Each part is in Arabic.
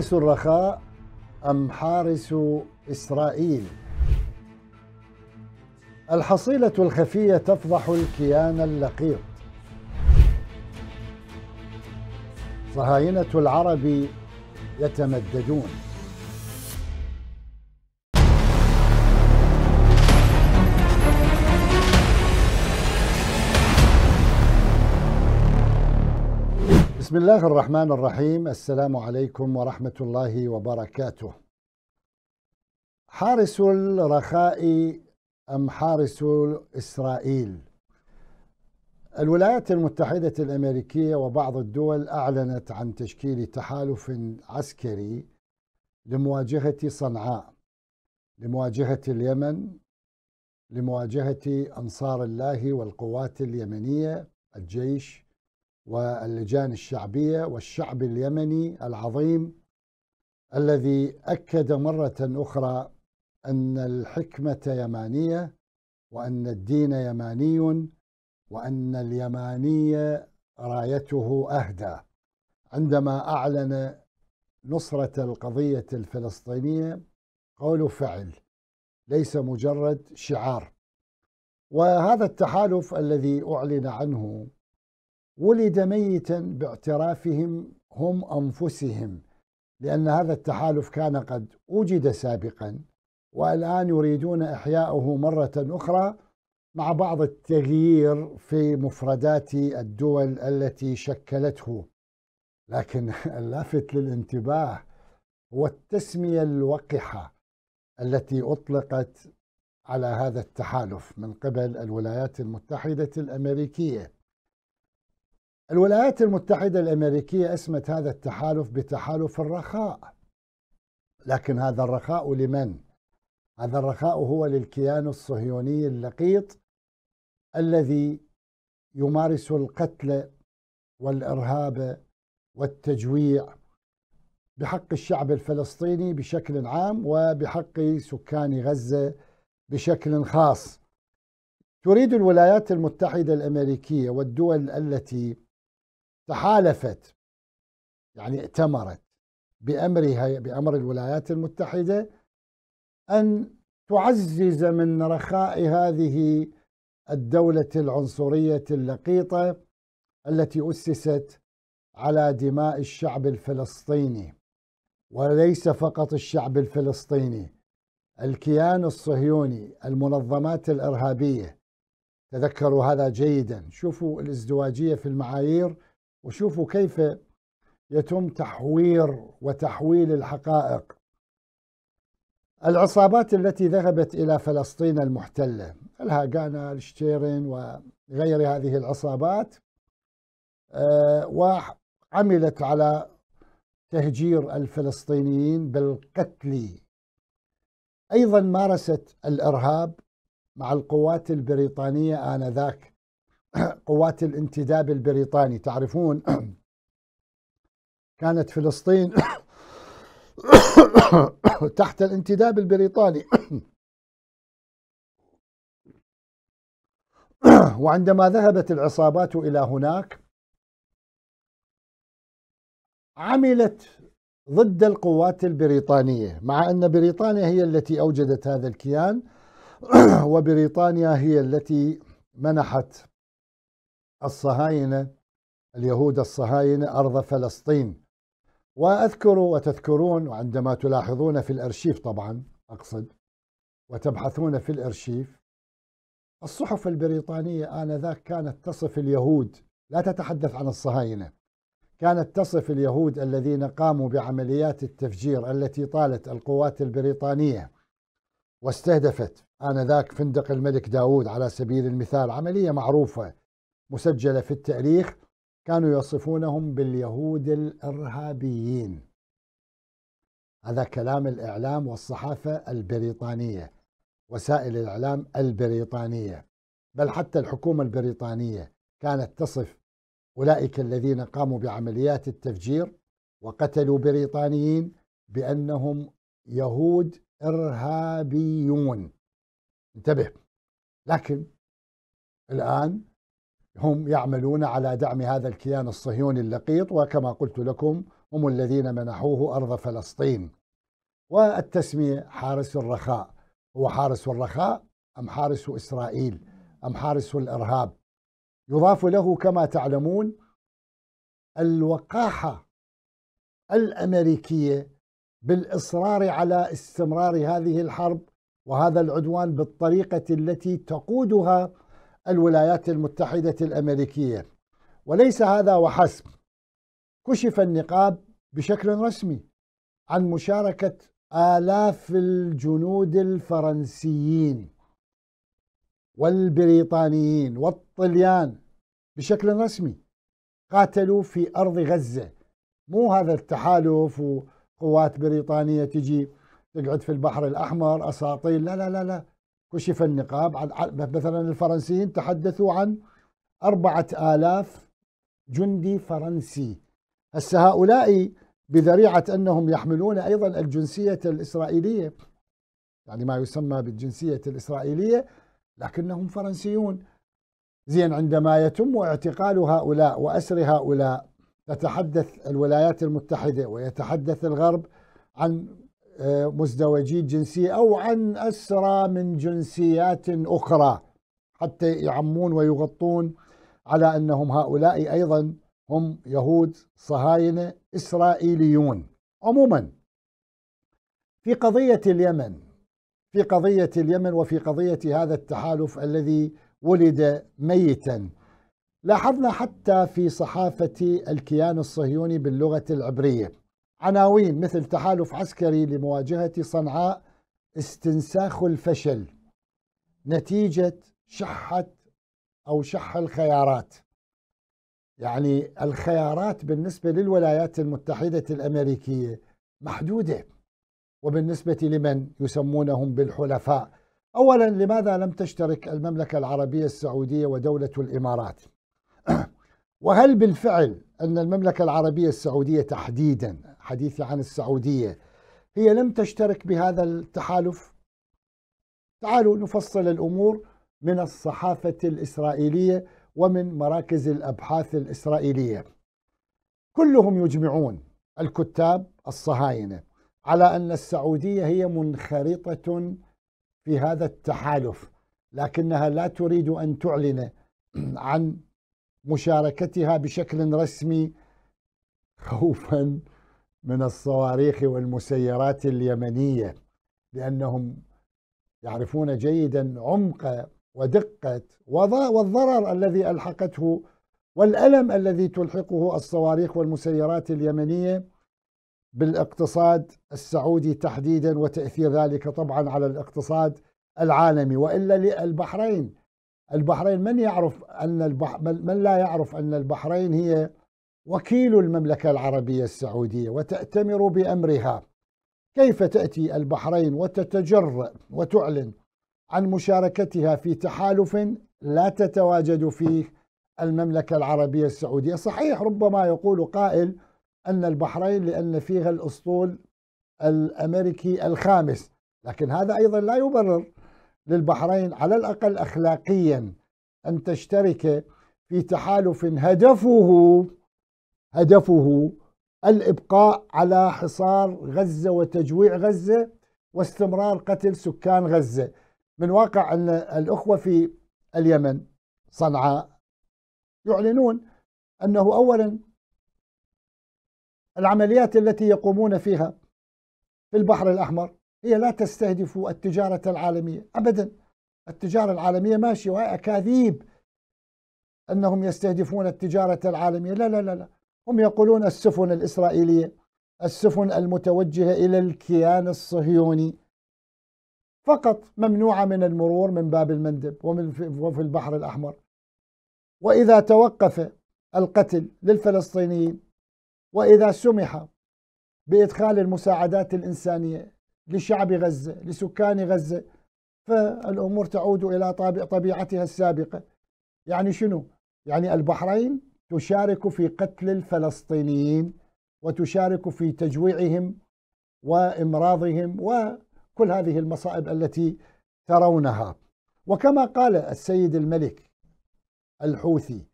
حارس الرخاء أم حارس إسرائيل؟ الحصيلة الخفية تفضح الكيان اللقيط صهاينة العرب يتمددون بسم الله الرحمن الرحيم السلام عليكم ورحمة الله وبركاته حارس الرخاء أم حارس إسرائيل الولايات المتحدة الأمريكية وبعض الدول أعلنت عن تشكيل تحالف عسكري لمواجهة صنعاء لمواجهة اليمن لمواجهة أنصار الله والقوات اليمنية الجيش واللجان الشعبيه والشعب اليمني العظيم الذي اكد مره اخرى ان الحكمه يمانيه وان الدين يماني وان اليماني رايته اهدى عندما اعلن نصره القضيه الفلسطينيه قول فعل ليس مجرد شعار وهذا التحالف الذي اعلن عنه ولد ميتا باعترافهم هم انفسهم لان هذا التحالف كان قد وجد سابقا والان يريدون احياؤه مره اخرى مع بعض التغيير في مفردات الدول التي شكلته لكن اللافت للانتباه هو التسميه الوقحه التي اطلقت على هذا التحالف من قبل الولايات المتحده الامريكيه الولايات المتحدة الأمريكية اسمت هذا التحالف بتحالف الرخاء لكن هذا الرخاء لمن؟ هذا الرخاء هو للكيان الصهيوني اللقيط الذي يمارس القتل والإرهاب والتجويع بحق الشعب الفلسطيني بشكل عام وبحق سكان غزة بشكل خاص تريد الولايات المتحدة الأمريكية والدول التي تحالفت يعني ائتمرت بأمرها بأمر الولايات المتحدة أن تعزز من رخاء هذه الدولة العنصرية اللقيطة التي أسست على دماء الشعب الفلسطيني وليس فقط الشعب الفلسطيني الكيان الصهيوني المنظمات الإرهابية تذكروا هذا جيدا شوفوا الازدواجية في المعايير وشوفوا كيف يتم تحوير وتحويل الحقائق العصابات التي ذهبت إلى فلسطين المحتلة الهاغانا الشتيرين وغير هذه العصابات آه، وعملت على تهجير الفلسطينيين بالقتل أيضا مارست الإرهاب مع القوات البريطانية آنذاك قوات الانتداب البريطاني تعرفون كانت فلسطين تحت الانتداب البريطاني وعندما ذهبت العصابات الى هناك عملت ضد القوات البريطانيه مع ان بريطانيا هي التي اوجدت هذا الكيان وبريطانيا هي التي منحت الصهاينة اليهود الصهاينة أرض فلسطين وأذكر وتذكرون عندما تلاحظون في الأرشيف طبعا أقصد وتبحثون في الأرشيف الصحف البريطانية آنذاك كانت تصف اليهود لا تتحدث عن الصهاينة كانت تصف اليهود الذين قاموا بعمليات التفجير التي طالت القوات البريطانية واستهدفت آنذاك فندق الملك داود على سبيل المثال عملية معروفة مسجلة في التاريخ كانوا يصفونهم باليهود الإرهابيين هذا كلام الإعلام والصحافة البريطانية وسائل الإعلام البريطانية بل حتى الحكومة البريطانية كانت تصف أولئك الذين قاموا بعمليات التفجير وقتلوا بريطانيين بأنهم يهود إرهابيون انتبه لكن الآن هم يعملون على دعم هذا الكيان الصهيوني اللقيط وكما قلت لكم هم الذين منحوه أرض فلسطين والتسمية حارس الرخاء هو حارس الرخاء أم حارس إسرائيل أم حارس الإرهاب يضاف له كما تعلمون الوقاحة الأمريكية بالإصرار على استمرار هذه الحرب وهذا العدوان بالطريقة التي تقودها الولايات المتحدة الأمريكية وليس هذا وحسب كشف النقاب بشكل رسمي عن مشاركة آلاف الجنود الفرنسيين والبريطانيين والطليان بشكل رسمي قاتلوا في أرض غزة مو هذا التحالف وقوات بريطانية تجي تقعد في البحر الأحمر أساطيل لا لا لا لا كشف النقاب مثلا الفرنسيين تحدثوا عن أربعة آلاف جندي فرنسي هسه هؤلاء بذريعة أنهم يحملون أيضا الجنسية الإسرائيلية يعني ما يسمى بالجنسية الإسرائيلية لكنهم فرنسيون زين عندما يتم اعتقال هؤلاء وأسر هؤلاء تتحدث الولايات المتحدة ويتحدث الغرب عن مزدوجي الجنسية أو عن أسرى من جنسيات أخرى حتى يعمون ويغطون على أنهم هؤلاء أيضا هم يهود صهاينة إسرائيليون عموما في قضية اليمن في قضية اليمن وفي قضية هذا التحالف الذي ولد ميتا لاحظنا حتى في صحافة الكيان الصهيوني باللغة العبرية عناوين مثل تحالف عسكري لمواجهة صنعاء استنساخ الفشل نتيجة شحة أو شح الخيارات يعني الخيارات بالنسبة للولايات المتحدة الأمريكية محدودة وبالنسبة لمن يسمونهم بالحلفاء أولا لماذا لم تشترك المملكة العربية السعودية ودولة الإمارات وهل بالفعل أن المملكة العربية السعودية تحديدا حديثي عن السعودية هي لم تشترك بهذا التحالف تعالوا نفصل الأمور من الصحافة الإسرائيلية ومن مراكز الأبحاث الإسرائيلية كلهم يجمعون الكتاب الصهاينة على أن السعودية هي منخرطة في هذا التحالف لكنها لا تريد أن تعلن عن مشاركتها بشكل رسمي خوفا من الصواريخ والمسيرات اليمنيه لانهم يعرفون جيدا عمق ودقه والضرر الذي الحقته والالم الذي تلحقه الصواريخ والمسيرات اليمنيه بالاقتصاد السعودي تحديدا وتاثير ذلك طبعا على الاقتصاد العالمي والا للبحرين البحرين من يعرف أن البح... من لا يعرف أن البحرين هي وكيل المملكة العربية السعودية وتأتمر بأمرها كيف تأتي البحرين وتتجرأ وتعلن عن مشاركتها في تحالف لا تتواجد فيه المملكة العربية السعودية صحيح ربما يقول قائل أن البحرين لأن فيها الأسطول الأمريكي الخامس لكن هذا أيضا لا يبرر للبحرين على الأقل أخلاقيا أن تشترك في تحالف هدفه هدفه الإبقاء على حصار غزة وتجويع غزة واستمرار قتل سكان غزة من واقع أن الأخوة في اليمن صنعاء يعلنون أنه أولا العمليات التي يقومون فيها في البحر الأحمر هي لا تستهدف التجارة العالمية أبدا التجارة العالمية ماشية وهي أكاذيب أنهم يستهدفون التجارة العالمية لا لا لا, لا. هم يقولون السفن الإسرائيلية السفن المتوجهة إلى الكيان الصهيوني فقط ممنوعة من المرور من باب المندب ومن وفي البحر الأحمر وإذا توقف القتل للفلسطينيين وإذا سمح بإدخال المساعدات الإنسانية لشعب غزة لسكان غزة فالأمور تعود إلى طبيعتها السابقة يعني شنو؟ يعني البحرين تشارك في قتل الفلسطينيين وتشارك في تجويعهم وامراضهم وكل هذه المصائب التي ترونها وكما قال السيد الملك الحوثي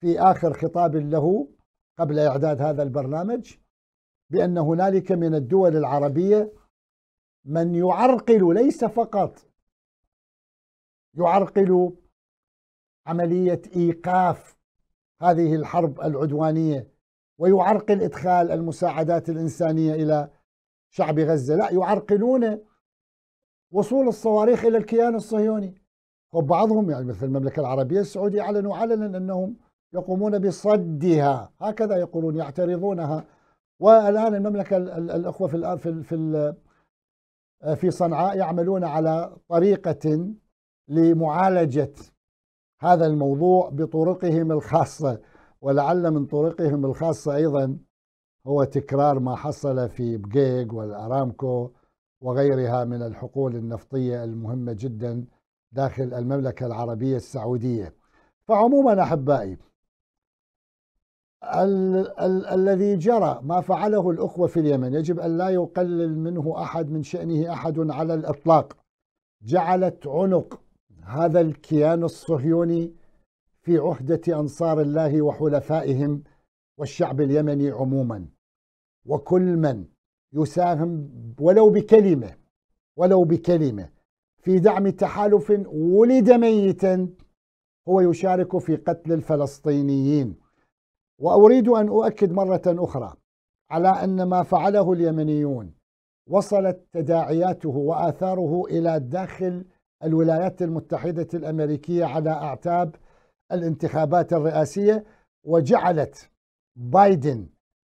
في اخر خطاب له قبل اعداد هذا البرنامج بان هنالك من الدول العربيه من يعرقل ليس فقط يعرقل عمليه ايقاف هذه الحرب العدوانيه ويعرقل ادخال المساعدات الانسانيه الى شعب غزه، لا يعرقلون وصول الصواريخ الى الكيان الصهيوني. وبعضهم يعني مثل المملكه العربيه السعوديه اعلنوا علنا انهم يقومون بصدها، هكذا يقولون يعترضونها والان المملكه الاخوه في في آه، في صنعاء يعملون على طريقة لمعالجة هذا الموضوع بطرقهم الخاصة ولعل من طرقهم الخاصة أيضا هو تكرار ما حصل في بقيق والأرامكو وغيرها من الحقول النفطية المهمة جدا داخل المملكة العربية السعودية فعموما أحبائي ال- الذي جرى ما فعله الأخوة في اليمن يجب أن لا يقلل منه أحد من شأنه أحد على الإطلاق جعلت عنق هذا الكيان الصهيوني في عهدة أنصار الله وحلفائهم والشعب اليمني عموما وكل من يساهم ولو بكلمة ولو بكلمة في دعم تحالف ولد ميتا هو يشارك في قتل الفلسطينيين واريد ان اؤكد مره اخرى على ان ما فعله اليمنيون وصلت تداعياته واثاره الى داخل الولايات المتحده الامريكيه على اعتاب الانتخابات الرئاسيه وجعلت بايدن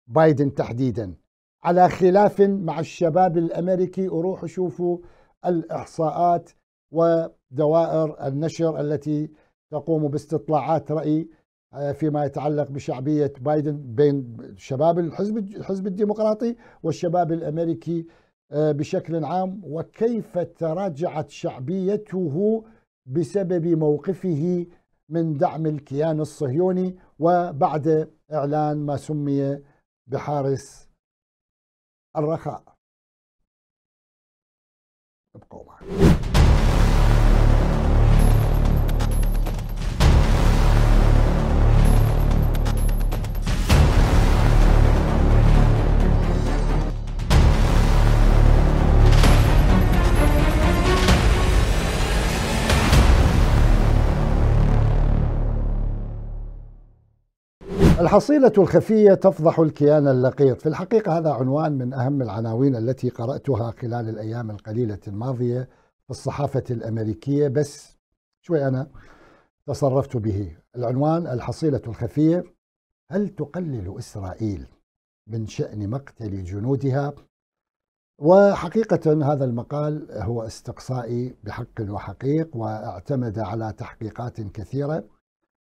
بايدن تحديدا على خلاف مع الشباب الامريكي أروح شوفوا الاحصاءات ودوائر النشر التي تقوم باستطلاعات راي آه، فيما يتعلق بشعبية بايدن بين شباب الحزب الحزب الديمقراطي والشباب الأمريكي آه، بشكل عام وكيف تراجعت شعبيته بسبب موقفه من دعم الكيان الصهيوني وبعد إعلان ما سمي بحارس الرخاء ابقوا معنا الحصيلة الخفية تفضح الكيان اللقيط في الحقيقة هذا عنوان من أهم العناوين التي قرأتها خلال الأيام القليلة الماضية في الصحافة الأمريكية بس شوي أنا تصرفت به العنوان الحصيلة الخفية هل تقلل إسرائيل من شأن مقتل جنودها وحقيقة هذا المقال هو استقصائي بحق وحقيق واعتمد على تحقيقات كثيرة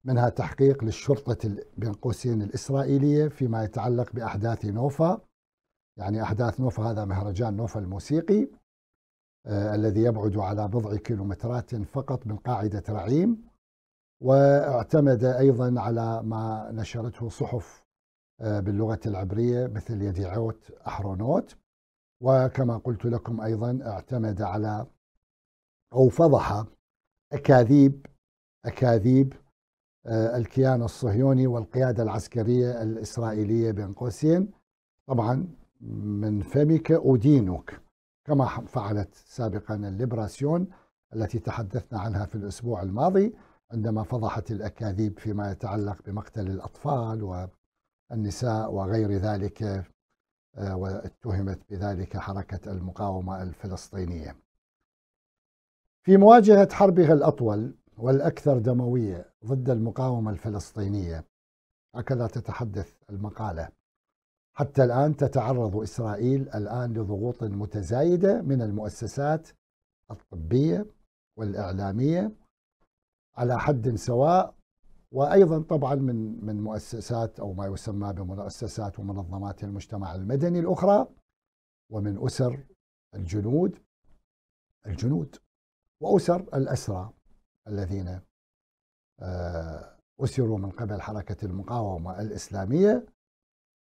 منها تحقيق للشرطة بين قوسين الإسرائيلية فيما يتعلق بأحداث نوفا يعني أحداث نوفا هذا مهرجان نوفا الموسيقي آه الذي يبعد على بضع كيلومترات فقط من قاعدة رعيم واعتمد أيضا على ما نشرته صحف آه باللغة العبرية مثل يديعوت أحرونوت وكما قلت لكم أيضا اعتمد على أو فضح أكاذيب أكاذيب آه، الكيان الصهيوني والقيادة العسكرية الإسرائيلية بين قوسين طبعا من فمك أدينك كما فعلت سابقا الليبراسيون التي تحدثنا عنها في الأسبوع الماضي عندما فضحت الأكاذيب فيما يتعلق بمقتل الأطفال والنساء وغير ذلك آه، واتهمت بذلك حركة المقاومة الفلسطينية في مواجهة حربها الأطول والأكثر دموية ضد المقاومة الفلسطينية هكذا تتحدث المقالة حتى الآن تتعرض إسرائيل الآن لضغوط متزايدة من المؤسسات الطبية والإعلامية على حد سواء وأيضا طبعا من من مؤسسات أو ما يسمى بمؤسسات ومنظمات المجتمع المدني الأخرى ومن أسر الجنود الجنود وأسر الأسرى الذين آه، أسروا من قبل حركة المقاومة الإسلامية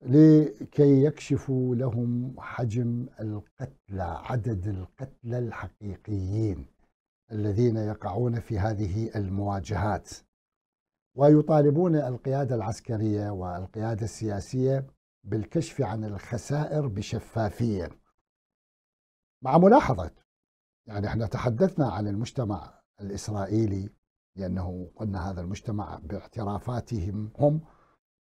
لكي يكشفوا لهم حجم القتلى عدد القتلى الحقيقيين الذين يقعون في هذه المواجهات ويطالبون القيادة العسكرية والقيادة السياسية بالكشف عن الخسائر بشفافية مع ملاحظة يعني احنا تحدثنا عن المجتمع الإسرائيلي لأنه قلنا هذا المجتمع باعترافاتهم هم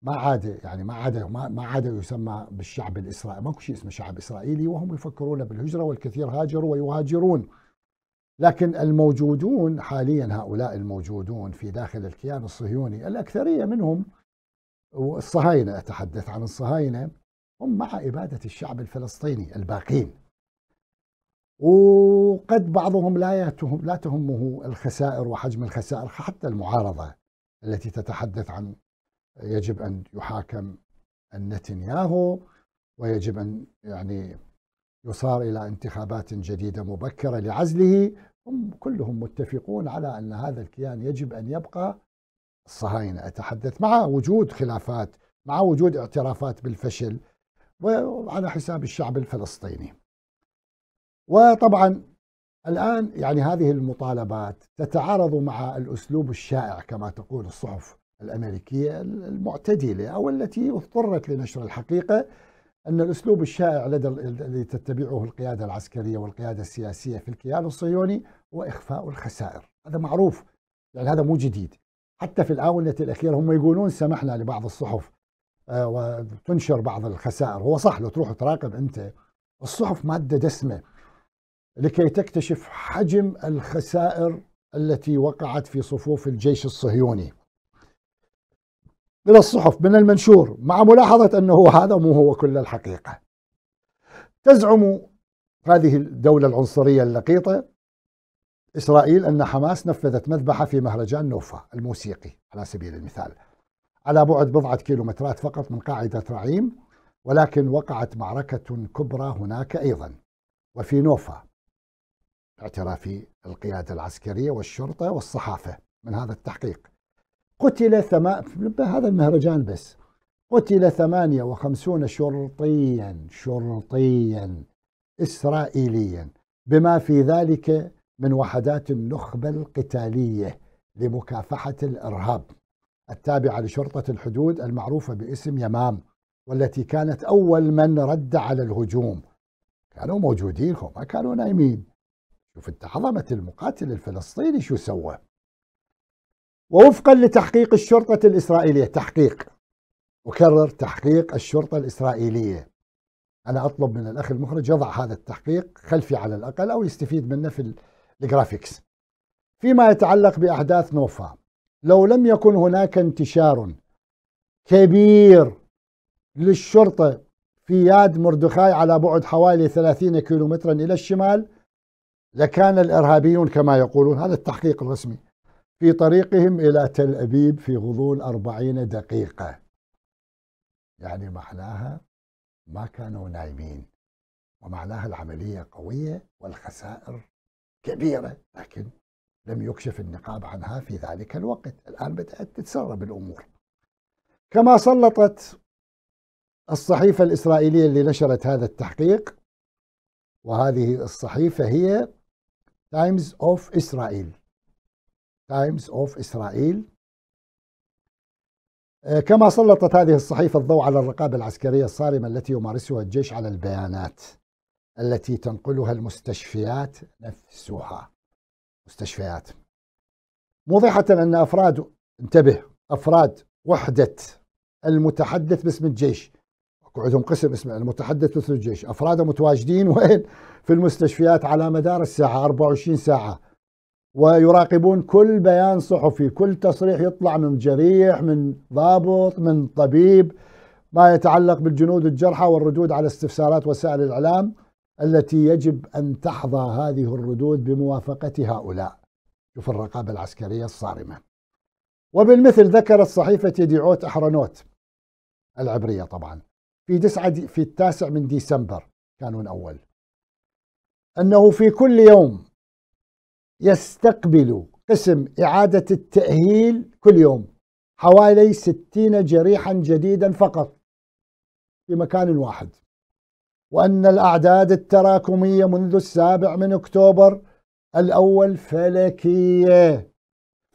ما عاد يعني ما عاد ما عاد يسمى بالشعب الاسرائيلي، ماكو شيء اسمه شعب اسرائيلي وهم يفكرون بالهجره والكثير هاجروا ويهاجرون. لكن الموجودون حاليا هؤلاء الموجودون في داخل الكيان الصهيوني الاكثريه منهم والصهاينه اتحدث عن الصهاينه هم مع اباده الشعب الفلسطيني الباقين وقد بعضهم لا يتهم لا تهمه الخسائر وحجم الخسائر حتى المعارضه التي تتحدث عن يجب ان يحاكم النتنياهو ويجب ان يعني يصار الى انتخابات جديده مبكره لعزله هم كلهم متفقون على ان هذا الكيان يجب ان يبقى الصهاينه اتحدث مع وجود خلافات مع وجود اعترافات بالفشل وعلى حساب الشعب الفلسطيني وطبعا الآن يعني هذه المطالبات تتعارض مع الأسلوب الشائع كما تقول الصحف الأمريكية المعتدلة أو التي اضطرت لنشر الحقيقة أن الأسلوب الشائع لدى الذي تتبعه القيادة العسكرية والقيادة السياسية في الكيان الصهيوني هو إخفاء الخسائر هذا معروف يعني هذا مو جديد حتى في الآونة الأخيرة هم يقولون سمحنا لبعض الصحف آه، وتنشر بعض الخسائر هو صح لو تروح تراقب أنت الصحف مادة دسمة لكي تكتشف حجم الخسائر التي وقعت في صفوف الجيش الصهيوني من الصحف من المنشور مع ملاحظة أنه هذا مو هو كل الحقيقة تزعم هذه الدولة العنصرية اللقيطة إسرائيل أن حماس نفذت مذبحة في مهرجان نوفا الموسيقي على سبيل المثال على بعد بضعة كيلومترات فقط من قاعدة رعيم ولكن وقعت معركة كبرى هناك أيضا وفي نوفا اعترافي القيادة العسكرية والشرطة والصحافة من هذا التحقيق قتل ثمان هذا المهرجان بس قتل 58 شرطيا شرطيا إسرائيليا بما في ذلك من وحدات النخبة القتالية لمكافحة الإرهاب التابعة لشرطة الحدود المعروفة باسم يمام والتي كانت أول من رد على الهجوم كانوا موجودين هم ما كانوا نايمين شوف انت عظمة المقاتل الفلسطيني شو سوى ووفقا لتحقيق الشرطة الإسرائيلية تحقيق أكرر تحقيق الشرطة الإسرائيلية أنا أطلب من الأخ المخرج يضع هذا التحقيق خلفي على الأقل أو يستفيد منه في الجرافيكس فيما يتعلق بأحداث نوفا لو لم يكن هناك انتشار كبير للشرطة في ياد مردخاي على بعد حوالي 30 كيلومترا إلى الشمال إذا كان الإرهابيون كما يقولون هذا التحقيق الرسمي في طريقهم إلى تل أبيب في غضون أربعين دقيقة يعني معناها ما كانوا نايمين ومعناها العملية قوية والخسائر كبيرة لكن لم يكشف النقاب عنها في ذلك الوقت الآن بدأت تتسرب الأمور كما سلطت الصحيفة الإسرائيلية اللي نشرت هذا التحقيق وهذه الصحيفة هي تايمز اوف اسرائيل تايمز اوف اسرائيل كما سلطت هذه الصحيفة الضوء على الرقابة العسكرية الصارمة التي يمارسها الجيش على البيانات التي تنقلها المستشفيات نفسها مستشفيات موضحة أن أفراد انتبه أفراد وحدة المتحدث باسم الجيش عندهم قسم اسمه المتحدث مثل الجيش افراده متواجدين وين في المستشفيات على مدار الساعه 24 ساعه ويراقبون كل بيان صحفي كل تصريح يطلع من جريح من ضابط من طبيب ما يتعلق بالجنود الجرحى والردود على استفسارات وسائل الاعلام التي يجب ان تحظى هذه الردود بموافقه هؤلاء شوف الرقابه العسكريه الصارمه وبالمثل ذكرت صحيفه يديعوت احرنوت العبريه طبعا في تسعة في التاسع من ديسمبر كانون أول أنه في كل يوم يستقبل قسم إعادة التأهيل كل يوم حوالي ستين جريحا جديدا فقط في مكان واحد وأن الأعداد التراكمية منذ السابع من أكتوبر الأول فلكية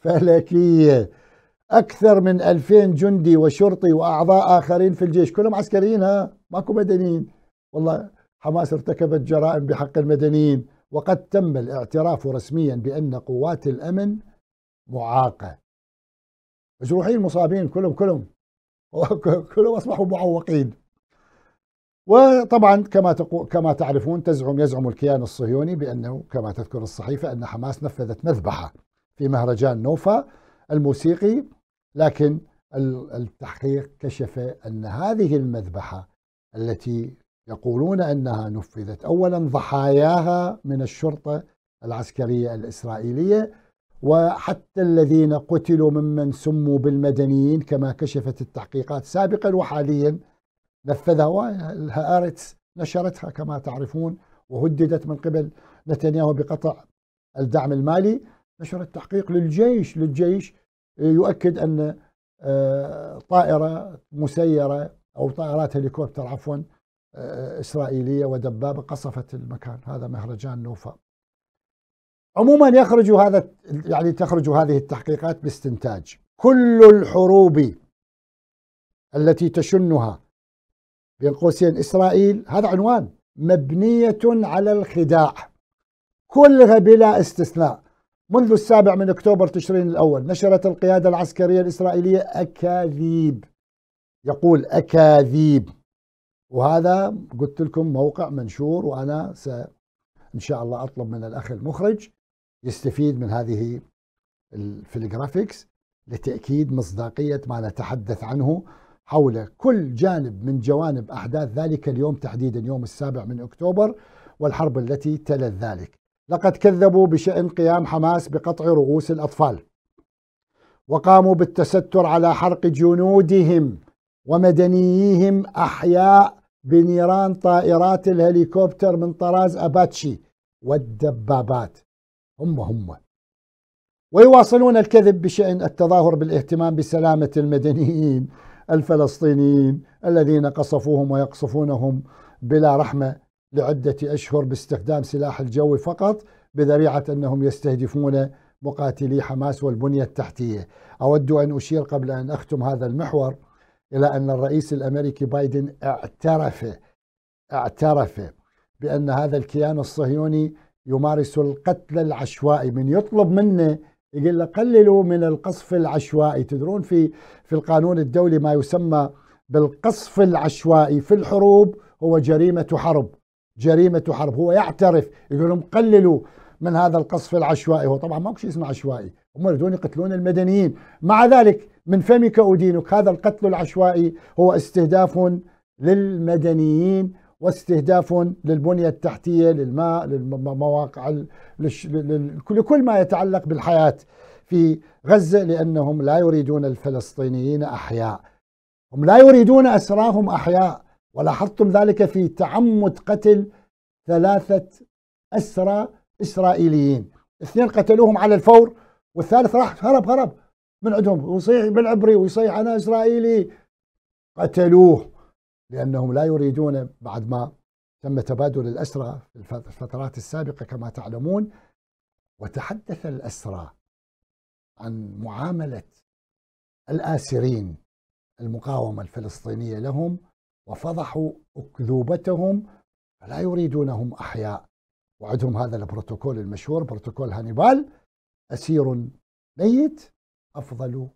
فلكية أكثر من 2000 جندي وشرطي وأعضاء آخرين في الجيش كلهم عسكريين ها ماكو مدنيين والله حماس ارتكبت جرائم بحق المدنيين وقد تم الاعتراف رسميا بأن قوات الأمن معاقة مجروحين مصابين كلهم كلهم كلهم أصبحوا معوقين وطبعا كما تقو كما تعرفون تزعم يزعم الكيان الصهيوني بانه كما تذكر الصحيفه ان حماس نفذت مذبحه في مهرجان نوفا الموسيقي لكن التحقيق كشف أن هذه المذبحة التي يقولون أنها نفذت أولا ضحاياها من الشرطة العسكرية الإسرائيلية وحتى الذين قتلوا ممن سموا بالمدنيين كما كشفت التحقيقات سابقا وحاليا نفذها الهآرتس نشرتها كما تعرفون وهددت من قبل نتنياهو بقطع الدعم المالي نشر التحقيق للجيش للجيش يؤكد أن آه، طائرة مسيرة أو طائرات هليكوبتر عفوا آه، إسرائيلية ودبابة قصفت المكان هذا مهرجان نوفا عموما يخرج هذا يعني تخرج هذه التحقيقات باستنتاج كل الحروب التي تشنها بين قوسين اسرائيل هذا عنوان مبنيه على الخداع كلها بلا استثناء منذ السابع من أكتوبر تشرين الأول نشرت القيادة العسكرية الإسرائيلية أكاذيب يقول أكاذيب وهذا قلت لكم موقع منشور وأنا س إن شاء الله أطلب من الأخ المخرج يستفيد من هذه الجرافيكس لتأكيد مصداقية ما نتحدث عنه حول كل جانب من جوانب أحداث ذلك اليوم تحديدا يوم السابع من أكتوبر والحرب التي تلت ذلك لقد كذبوا بشأن قيام حماس بقطع رؤوس الأطفال وقاموا بالتستر على حرق جنودهم ومدنييهم أحياء بنيران طائرات الهليكوبتر من طراز أباتشي والدبابات هم هم ويواصلون الكذب بشأن التظاهر بالاهتمام بسلامة المدنيين الفلسطينيين الذين قصفوهم ويقصفونهم بلا رحمة لعدة أشهر باستخدام سلاح الجو فقط بذريعة أنهم يستهدفون مقاتلي حماس والبنية التحتية أود أن أشير قبل أن أختم هذا المحور إلى أن الرئيس الأمريكي بايدن اعترف اعترف بأن هذا الكيان الصهيوني يمارس القتل العشوائي من يطلب منه يقول له قللوا من القصف العشوائي تدرون في في القانون الدولي ما يسمى بالقصف العشوائي في الحروب هو جريمة حرب جريمة حرب هو يعترف يقول لهم قللوا من هذا القصف العشوائي هو طبعا ماكو شيء اسمه عشوائي هم يريدون يقتلون المدنيين مع ذلك من فمك أدينك هذا القتل العشوائي هو استهداف للمدنيين واستهداف للبنية التحتية للماء للمواقع لكل ما يتعلق بالحياة في غزة لأنهم لا يريدون الفلسطينيين أحياء هم لا يريدون أسراهم أحياء ولاحظتم ذلك في تعمد قتل ثلاثة أسرى إسرائيليين اثنين قتلوهم على الفور والثالث راح هرب هرب من عندهم ويصيح بالعبري ويصيح أنا إسرائيلي قتلوه لأنهم لا يريدون بعد ما تم تبادل الأسرى في الفترات السابقة كما تعلمون وتحدث الأسرى عن معاملة الآسرين المقاومة الفلسطينية لهم وفضحوا أكذوبتهم فلا يريدونهم أحياء وعندهم هذا البروتوكول المشهور بروتوكول هانيبال أسير ميت أفضل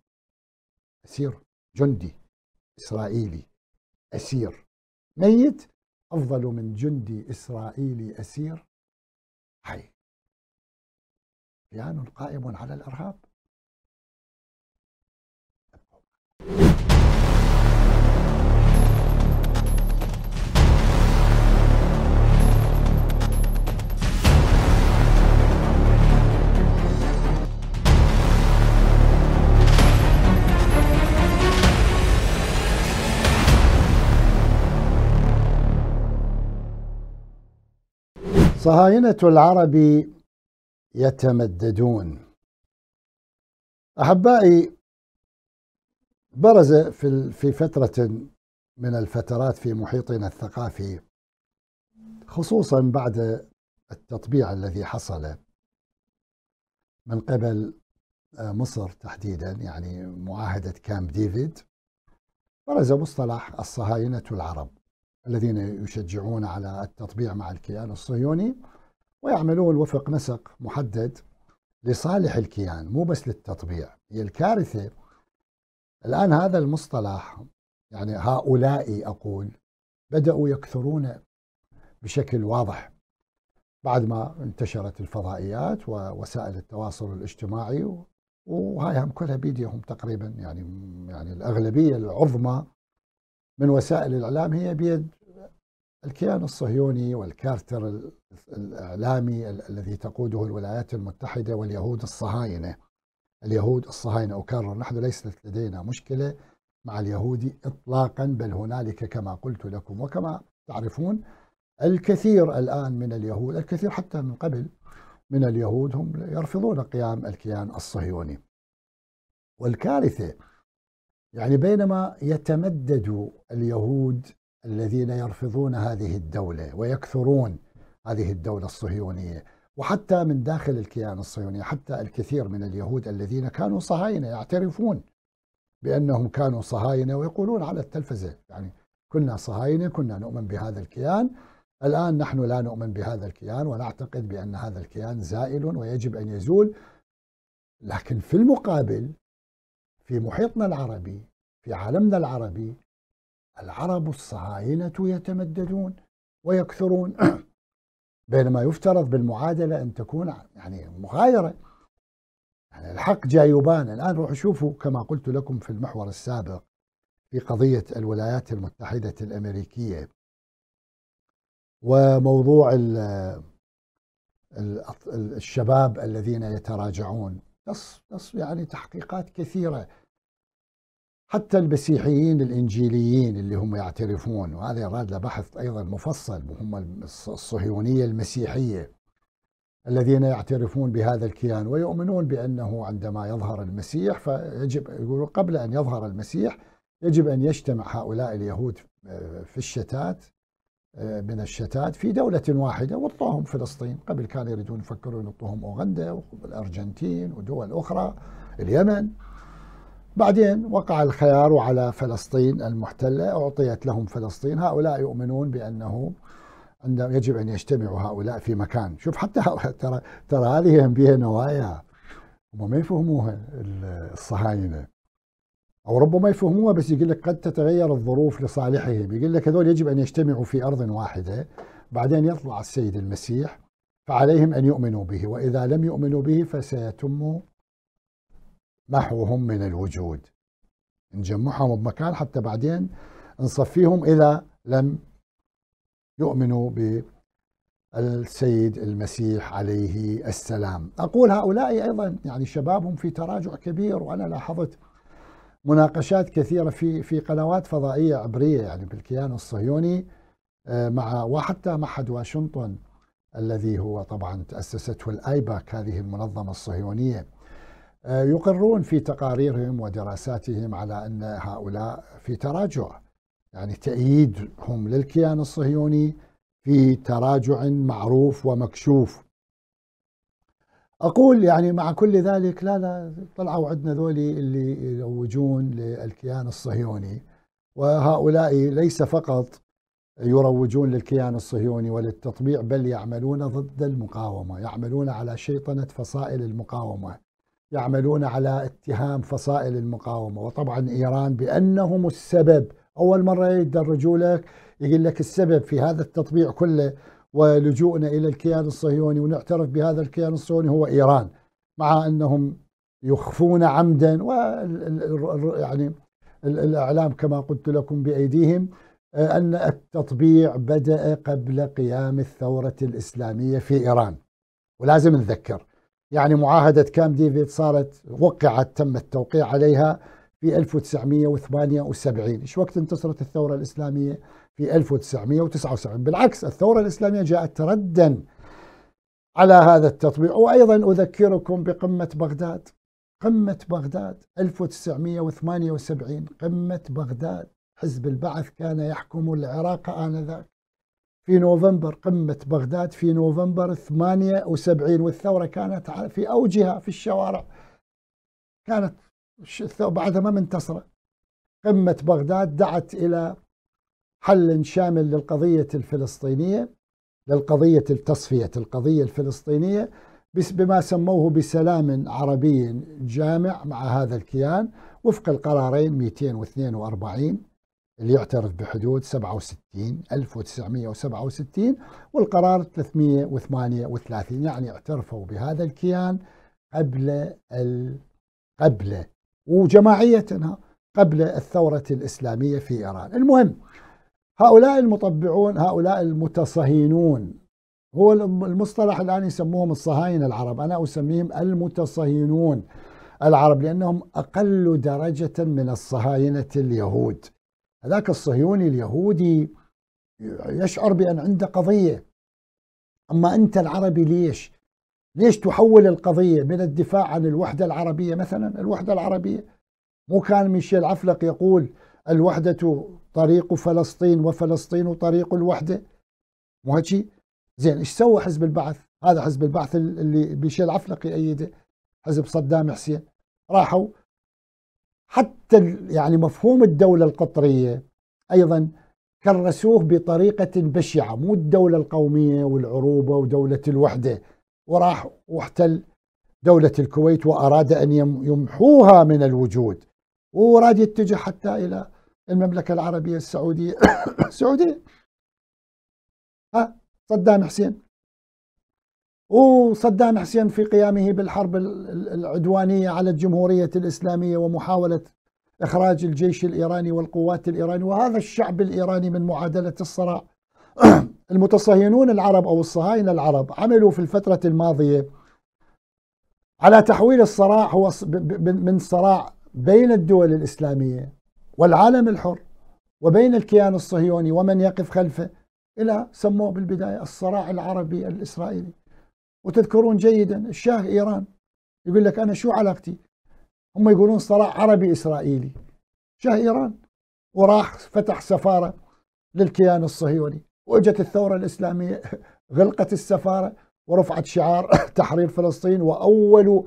أسير جندي إسرائيلي أسير ميت أفضل من جندي إسرائيلي أسير حي كيان قائم على الإرهاب صهاينة العرب يتمددون أحبائي برز في في فترة من الفترات في محيطنا الثقافي خصوصا بعد التطبيع الذي حصل من قبل آه، مصر تحديدا يعني معاهدة كامب ديفيد برز مصطلح الصهاينة العرب الذين يشجعون على التطبيع مع الكيان الصهيوني ويعملون وفق نسق محدد لصالح الكيان مو بس للتطبيع هي الكارثة الآن هذا المصطلح يعني هؤلاء أقول بدأوا يكثرون بشكل واضح بعد ما انتشرت الفضائيات ووسائل التواصل الاجتماعي وهاي هم كلها بيديهم تقريبا يعني يعني الاغلبيه العظمى من وسائل الإعلام هي بيد الكيان الصهيوني والكارتر الإعلامي الذي تقوده الولايات المتحدة واليهود الصهاينة اليهود الصهاينة أكرر نحن ليست لدينا مشكلة مع اليهود إطلاقا بل هنالك كما قلت لكم وكما تعرفون الكثير الآن من اليهود الكثير حتى من قبل من اليهود هم يرفضون قيام الكيان الصهيوني والكارثة يعني بينما يتمدد اليهود الذين يرفضون هذه الدولة ويكثرون هذه الدولة الصهيونية وحتى من داخل الكيان الصهيوني حتى الكثير من اليهود الذين كانوا صهاينة يعترفون بأنهم كانوا صهاينة ويقولون على التلفزة يعني كنا صهاينة كنا نؤمن بهذا الكيان الآن نحن لا نؤمن بهذا الكيان ونعتقد بأن هذا الكيان زائل ويجب أن يزول لكن في المقابل في محيطنا العربي في عالمنا العربي العرب الصهاينة يتمددون ويكثرون بينما يفترض بالمعادلة أن تكون يعني مغايرة يعني الحق جاي يبان الآن روحوا شوفوا كما قلت لكم في المحور السابق في قضية الولايات المتحدة الأمريكية وموضوع الشباب الذين يتراجعون نص نص يعني تحقيقات كثيرة حتى المسيحيين الإنجيليين اللي هم يعترفون وهذا يراد له بحث أيضا مفصل وهم الصهيونية المسيحية الذين يعترفون بهذا الكيان ويؤمنون بأنه عندما يظهر المسيح فيجب يقولون قبل أن يظهر المسيح يجب أن يجتمع هؤلاء اليهود آه، في الشتات آه، من الشتات في دولة واحدة وطاهم فلسطين قبل كانوا يريدون يفكرون يطوهم أوغندا والأرجنتين ودول أخرى اليمن بعدين وقع الخيار على فلسطين المحتلة أعطيت لهم فلسطين هؤلاء يؤمنون بأنه عندهم يجب أن يجتمعوا هؤلاء في مكان شوف حتى ترى ترى هذه بها نوايا هم ما يفهموها الصهاينة او ربما يفهموها بس يقول لك قد تتغير الظروف لصالحهم يقول لك هذول يجب ان يجتمعوا في ارض واحده بعدين يطلع السيد المسيح فعليهم ان يؤمنوا به واذا لم يؤمنوا به فسيتم محوهم من الوجود نجمعهم بمكان حتى بعدين نصفيهم اذا لم يؤمنوا بالسيد المسيح عليه السلام اقول هؤلاء ايضا يعني شبابهم في تراجع كبير وانا لاحظت مناقشات كثيرة في في قنوات فضائية عبرية يعني بالكيان الصهيوني آه، مع وحتى معهد واشنطن الذي هو طبعا تأسسته الآيباك هذه المنظمة الصهيونية آه، يقرون في تقاريرهم ودراساتهم على أن هؤلاء في تراجع يعني تأييدهم للكيان الصهيوني في تراجع معروف ومكشوف اقول يعني مع كل ذلك لا لا طلعوا عندنا ذولي اللي يروجون للكيان الصهيوني وهؤلاء ليس فقط يروجون للكيان الصهيوني وللتطبيع بل يعملون ضد المقاومه، يعملون على شيطنه فصائل المقاومه، يعملون على اتهام فصائل المقاومه، وطبعا ايران بانهم السبب، اول مره يدرجوا لك يقول لك السبب في هذا التطبيع كله ولجوءنا إلى الكيان الصهيوني ونعترف بهذا الكيان الصهيوني هو إيران مع أنهم يخفون عمدا و يعني الإعلام كما قلت لكم بأيديهم آه، أن التطبيع بدأ قبل قيام الثورة الإسلامية في إيران ولازم نذكر يعني معاهدة كام ديفيد صارت وقعت تم التوقيع عليها في 1978 ايش وقت انتصرت الثورة الإسلامية في 1979 بالعكس الثورة الإسلامية جاءت تردا على هذا التطبيع وأيضا أذكركم بقمة بغداد قمة بغداد 1978 قمة بغداد حزب البعث كان يحكم العراق آنذاك في نوفمبر قمة بغداد في نوفمبر 78 والثورة كانت في أوجها في الشوارع كانت بعدها ما منتصرة قمة بغداد دعت إلى حل شامل للقضية الفلسطينية للقضية التصفية القضية الفلسطينية بما سموه بسلام عربي جامع مع هذا الكيان وفق القرارين 242 اللي يعترف بحدود 67 1967 والقرار 338 يعني اعترفوا بهذا الكيان قبل ال... قبل وجماعيتنا قبل الثورة الإسلامية في إيران المهم هؤلاء المطبعون هؤلاء المتصهينون هو المصطلح الآن يسموهم الصهاينة العرب أنا أسميهم المتصهينون العرب لأنهم أقل درجة من الصهاينة اليهود هذاك الصهيوني اليهودي يشعر بأن عنده قضية أما أنت العربي ليش؟ ليش تحول القضية من الدفاع عن الوحدة العربية مثلا الوحدة العربية مو كان ميشيل عفلق يقول الوحدة طريق فلسطين وفلسطين طريق الوحده مو هيك زين ايش سوى حزب البعث؟ هذا حزب البعث اللي بيشيل عفلق يأيده حزب صدام حسين راحوا حتى يعني مفهوم الدوله القطريه ايضا كرسوه بطريقه بشعه مو الدوله القوميه والعروبه ودوله الوحده وراح واحتل دوله الكويت واراد ان يمحوها من الوجود وراد يتجه حتى الى المملكة العربية السعودية السعودية ها صدام حسين وصدام حسين في قيامه بالحرب العدوانية على الجمهورية الإسلامية ومحاولة إخراج الجيش الإيراني والقوات الإيرانية وهذا الشعب الإيراني من معادلة الصراع المتصهينون العرب أو الصهاينة العرب عملوا في الفترة الماضية على تحويل الصراع هو من صراع بين الدول الإسلامية والعالم الحر وبين الكيان الصهيوني ومن يقف خلفه إلى سموه بالبداية الصراع العربي الإسرائيلي وتذكرون جيدا الشاه إيران يقول لك أنا شو علاقتي هم يقولون صراع عربي إسرائيلي شاه إيران وراح فتح سفارة للكيان الصهيوني وإجت الثورة الإسلامية غلقت السفارة ورفعت شعار تحرير فلسطين وأول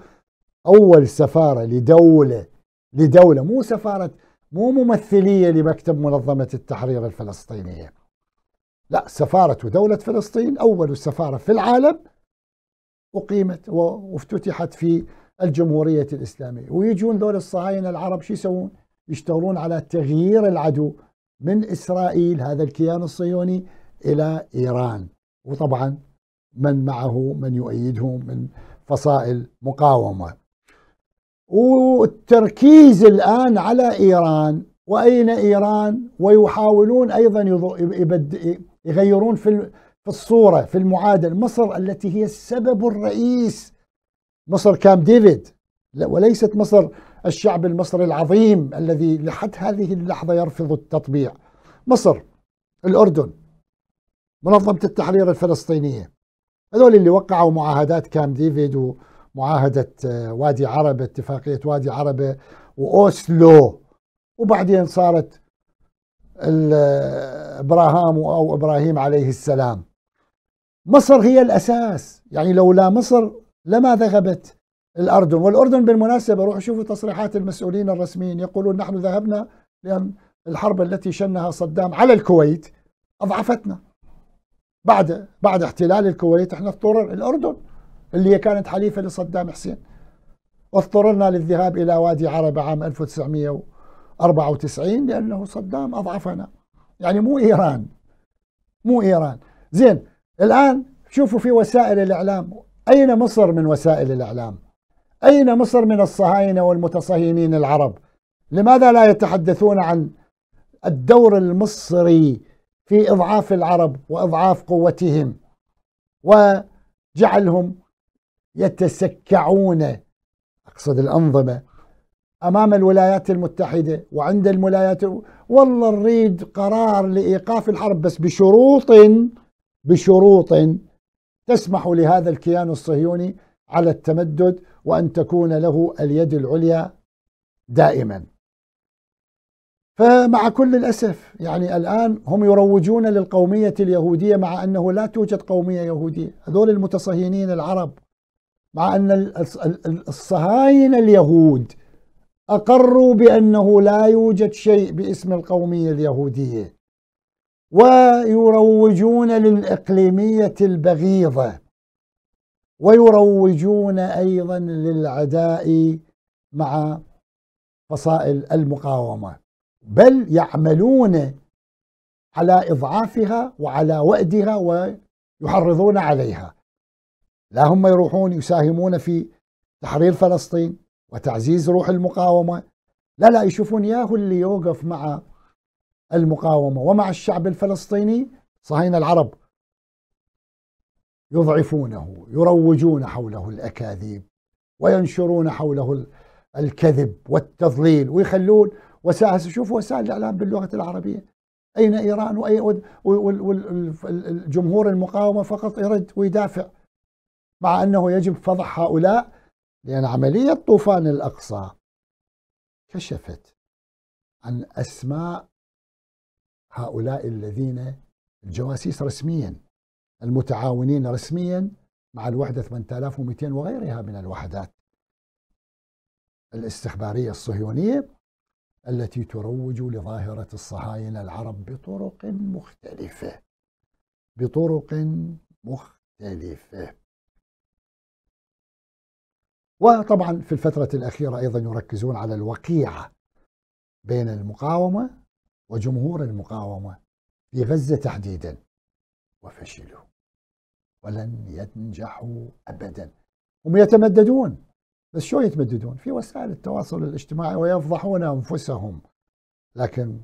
أول سفارة لدولة لدولة مو سفارة مو ممثلية لمكتب منظمة التحرير الفلسطينية لا سفارة دولة فلسطين أول سفارة في العالم أقيمت وافتتحت في الجمهورية الإسلامية ويجون دول الصهاينة العرب شو يسوون يشتغلون على تغيير العدو من إسرائيل هذا الكيان الصهيوني إلى إيران وطبعا من معه من يؤيدهم من فصائل مقاومه والتركيز الآن على إيران وأين إيران ويحاولون أيضا يغيرون في الصورة في المعادلة مصر التي هي السبب الرئيس مصر كام ديفيد وليست مصر الشعب المصري العظيم الذي لحد هذه اللحظة يرفض التطبيع مصر الأردن منظمة التحرير الفلسطينية هذول اللي وقعوا معاهدات كام ديفيد و معاهدة آه، وادي عربة اتفاقية وادي عربة وأوسلو وبعدين صارت آه، إبراهام أو إبراهيم عليه السلام مصر هي الأساس يعني لولا مصر لما ذهبت الأردن والأردن بالمناسبة روحوا شوفوا تصريحات المسؤولين الرسميين يقولون نحن ذهبنا لأن الحرب التي شنها صدام على الكويت أضعفتنا بعد بعد احتلال الكويت احنا اضطر الأردن اللي هي كانت حليفة لصدام حسين اضطررنا للذهاب إلى وادي عربة عام 1994 لأنه صدام أضعفنا يعني مو إيران مو إيران زين الآن شوفوا في وسائل الإعلام أين مصر من وسائل الإعلام أين مصر من الصهاينة والمتصهينين العرب لماذا لا يتحدثون عن الدور المصري في إضعاف العرب وإضعاف قوتهم وجعلهم يتسكعون أقصد الأنظمة أمام الولايات المتحدة وعند الولايات والله نريد قرار لإيقاف الحرب بس بشروط بشروط تسمح لهذا الكيان الصهيوني على التمدد وأن تكون له اليد العليا دائما فمع كل الأسف يعني الآن هم يروجون للقومية اليهودية مع أنه لا توجد قومية يهودية هذول المتصهينين العرب مع أن الصهاينة اليهود أقروا بأنه لا يوجد شيء باسم القومية اليهودية ويروجون للإقليمية البغيضة ويروجون أيضا للعداء مع فصائل المقاومة بل يعملون على إضعافها وعلى وأدها ويحرضون عليها لا هم يروحون يساهمون في تحرير فلسطين وتعزيز روح المقاومة لا لا يشوفون ياهو اللي يوقف مع المقاومة ومع الشعب الفلسطيني صهاينة العرب يضعفونه يروجون حوله الأكاذيب وينشرون حوله الكذب والتضليل ويخلون وسائل شوف وسائل الإعلام باللغة العربية أين إيران وأي والجمهور المقاومة فقط يرد ويدافع مع أنه يجب فضح هؤلاء لأن عملية طوفان الأقصى كشفت عن أسماء هؤلاء الذين الجواسيس رسميا المتعاونين رسميا مع الوحدة 8200 وغيرها من الوحدات الاستخبارية الصهيونية التي تروج لظاهرة الصهاينة العرب بطرق مختلفة بطرق مختلفة وطبعا في الفترة الأخيرة أيضا يركزون على الوقيعة بين المقاومة وجمهور المقاومة في غزة تحديدا وفشلوا ولن ينجحوا أبدا هم يتمددون بس شو يتمددون في وسائل التواصل الاجتماعي ويفضحون أنفسهم لكن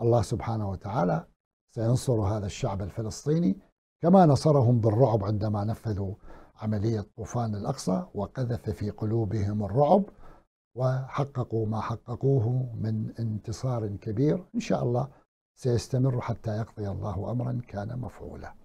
الله سبحانه وتعالى سينصر هذا الشعب الفلسطيني كما نصرهم بالرعب عندما نفذوا عملية طوفان الأقصى وقذف في قلوبهم الرعب وحققوا ما حققوه من انتصار كبير إن شاء الله سيستمر حتى يقضي الله أمرا كان مفعولا